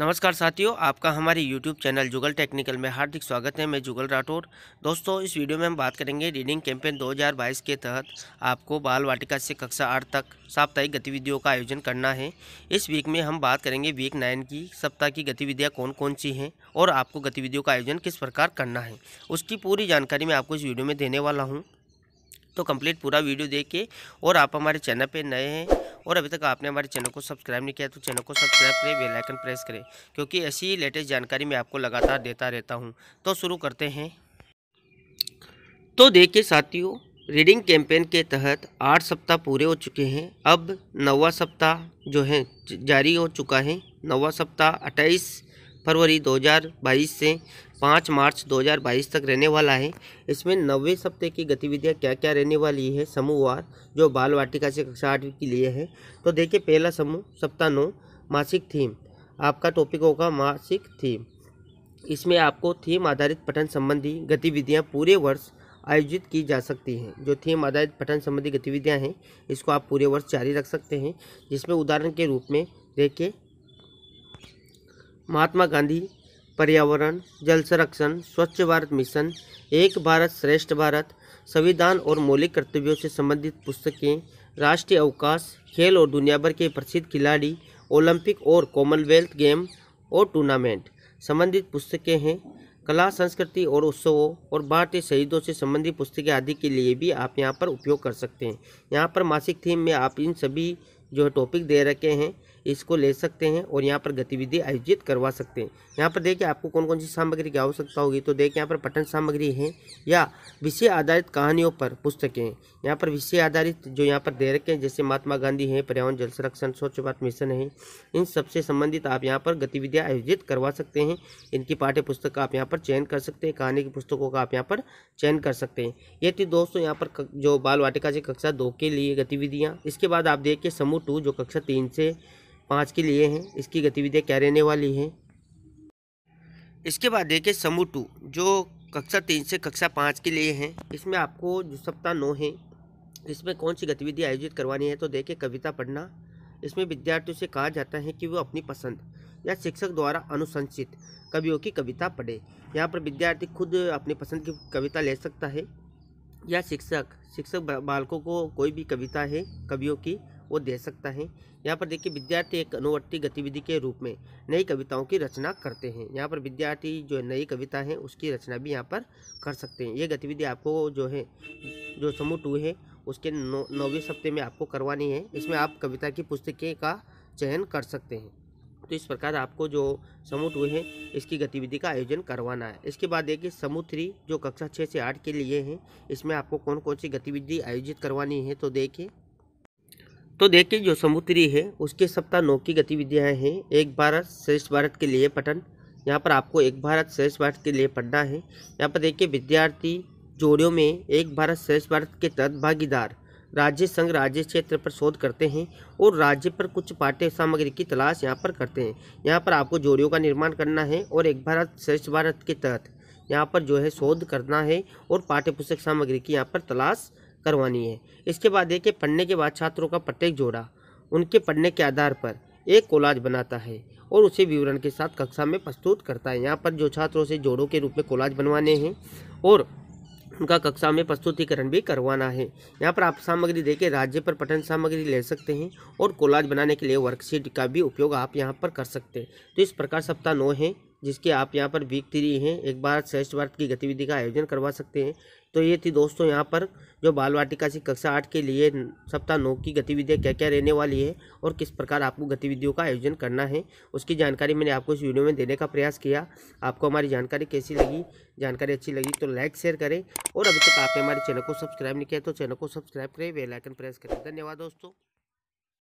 नमस्कार साथियों आपका हमारे YouTube चैनल जुगल टेक्निकल में हार्दिक स्वागत है मैं जुगल राठौर दोस्तों इस वीडियो में हम बात करेंगे रीडिंग कैंपेन 2022 के तहत आपको बाल वाटिका से कक्षा आठ तक साप्ताहिक गतिविधियों का आयोजन करना है इस वीक में हम बात करेंगे वीक नाइन की सप्ताह की गतिविधियाँ कौन कौन सी हैं और आपको गतिविधियों का आयोजन किस प्रकार करना है उसकी पूरी जानकारी मैं आपको इस वीडियो में देने वाला हूँ तो कंप्लीट पूरा वीडियो देख के और आप हमारे चैनल पर नए हैं और अभी तक आपने हमारे चैनल को सब्सक्राइब नहीं किया तो चैनल को सब्सक्राइब करें बेलाइकन प्रेस करें क्योंकि ऐसी लेटेस्ट जानकारी मैं आपको लगातार देता रहता हूँ तो शुरू करते हैं तो देखिए साथियों रीडिंग कैंपेन के तहत आठ सप्ताह पूरे हो चुके हैं अब नवा सप्ताह जो है जारी हो चुका है नवा सप्ताह अट्ठाईस फरवरी 2022 से पाँच मार्च 2022 तक रहने वाला है इसमें नब्बे सप्ताह की गतिविधियाँ क्या क्या रहने वाली है समूहवार जो बाल वाटिका से कक्षा आठवीं के लिए है तो देखिए पहला समूह सप्ताह नौ मासिक थीम आपका टॉपिक होगा मासिक थीम इसमें आपको थीम आधारित पठन संबंधी गतिविधियाँ पूरे वर्ष आयोजित की जा सकती हैं जो थीम आधारित पठन संबंधी गतिविधियाँ हैं इसको आप पूरे वर्ष जारी रख सकते हैं जिसमें उदाहरण के रूप में देखिए महात्मा गांधी पर्यावरण जल संरक्षण स्वच्छ भारत मिशन एक भारत श्रेष्ठ भारत संविधान और मौलिक कर्तव्यों से संबंधित पुस्तकें राष्ट्रीय अवकाश खेल और दुनिया भर के प्रसिद्ध खिलाड़ी ओलंपिक और कॉमनवेल्थ गेम और टूर्नामेंट संबंधित पुस्तकें हैं कला संस्कृति और उत्सवों और भारतीय शहीदों से संबंधित पुस्तकें आदि के लिए भी आप यहाँ पर उपयोग कर सकते हैं यहाँ पर मासिक थीम में आप इन सभी जो टॉपिक दे रखे हैं इसको ले सकते हैं और यहाँ पर गतिविधि आयोजित करवा सकते हैं यहाँ पर देखिए आपको कौन कौन सी सामग्री की आवश्यकता होगी तो देखिए यहाँ पर पठन सामग्री है या विषय आधारित कहानियों पर पुस्तकें हैं यहाँ पर विषय आधारित जो यहाँ पर दे रखे हैं जैसे महात्मा गांधी हैं पर्यावरण जल संरक्षण स्वच्छ भारत मिशन है इन सबसे संबंधित आप यहाँ पर गतिविधियाँ आयोजित करवा सकते हैं इनकी पाठ्य पुस्तक का आप यहाँ पर चयन कर सकते हैं कहानी की पुस्तकों का आप यहाँ पर चयन कर सकते हैं ये थी दोस्तों यहाँ पर जो बाल वाटिका से कक्षा दो के लिए गतिविधियाँ इसके बाद आप देखिए समूह टू जो कक्षा तीन से पाँच के लिए हैं इसकी गतिविधियाँ क्या रहने वाली हैं इसके बाद देखें समूह टू जो कक्षा तीन से कक्षा पाँच के लिए हैं इसमें आपको जो सप्ताह नौ है इसमें कौन सी गतिविधि आयोजित करवानी है तो देखें कविता पढ़ना इसमें विद्यार्थियों से कहा जाता है कि वो अपनी पसंद या शिक्षक द्वारा अनुशंसित कवियों की कविता पढ़े यहाँ पर विद्यार्थी खुद अपनी पसंद की कविता ले सकता है या शिक्षक शिक्षक बालकों को कोई भी कविता है कवियों की वो दे सकता है यहाँ पर देखिए विद्यार्थी एक अनुवर्ती गतिविधि के रूप में नई कविताओं की रचना करते हैं यहाँ पर विद्यार्थी जो नई कविता है उसकी रचना भी यहाँ पर कर सकते हैं ये गतिविधि आपको जो है जो समूह टू है उसके नौ नौवें सप्ते में आपको करवानी है इसमें आप कविता की पुस्तकें का चयन कर सकते हैं तो इस प्रकार आपको जो समूह टू है इसकी गतिविधि का आयोजन करवाना है इसके बाद देखिए समूह थ्री जो कक्षा छः से आठ के लिए है इसमें आपको कौन कौन सी गतिविधि आयोजित करवानी है तो देखिए तो देखिए जो समुद्री है उसके सप्ताह नौ की गतिविधियाँ हैं एक भारत श्रेष्ठ भारत के लिए पठन यहाँ पर आपको एक भारत श्रेष्ठ भारत के लिए पढ़ना है यहाँ पर देखिए विद्यार्थी जोड़ियों में एक भारत श्रेष्ठ भारत के तहत भागीदार राज्य संघ राज्य क्षेत्र पर शोध करते हैं और राज्य पर कुछ पाठ्य सामग्री की तलाश यहाँ पर करते हैं यहाँ पर आपको जोड़ियों का निर्माण करना है और एक भारत श्रेष्ठ भारत के तहत यहाँ पर जो है शोध करना है और पाठ्य पुस्तक सामग्री की यहाँ पर तलाश करवानी है इसके बाद देखिए पढ़ने के बाद छात्रों का प्रत्येक जोड़ा उनके पढ़ने के आधार पर एक कोलाज बनाता है और उसे विवरण के साथ कक्षा में प्रस्तुत करता है यहाँ पर जो छात्रों से जोड़ों के रूप में कोलाज बनवाने हैं और उनका कक्षा में प्रस्तुतिकरण भी करवाना है यहाँ पर आप सामग्री देके राज्य पर पठन सामग्री ले सकते हैं और कोलाज बनाने के लिए वर्कशीट का भी उपयोग आप यहाँ पर कर सकते हैं तो इस प्रकार सप्ताह नौ है जिसके आप यहाँ पर वीक थ्री हैं एक बार श्रेष्ठ भारत की गतिविधि का आयोजन करवा सकते हैं तो ये थी दोस्तों यहाँ पर जो बाल वाटिका से कक्षा आठ के लिए सप्ताह नौ की गतिविधियाँ क्या क्या रहने वाली है और किस प्रकार आपको गतिविधियों का आयोजन करना है उसकी जानकारी मैंने आपको इस वीडियो में देने का प्रयास किया आपको हमारी जानकारी कैसी लगी जानकारी अच्छी लगी तो लाइक शेयर करें और अभी तक आपने हमारे चैनल को सब्सक्राइब नहीं किया तो चैनल को सब्सक्राइब करें वेलाइकन प्रेस करें धन्यवाद दोस्तों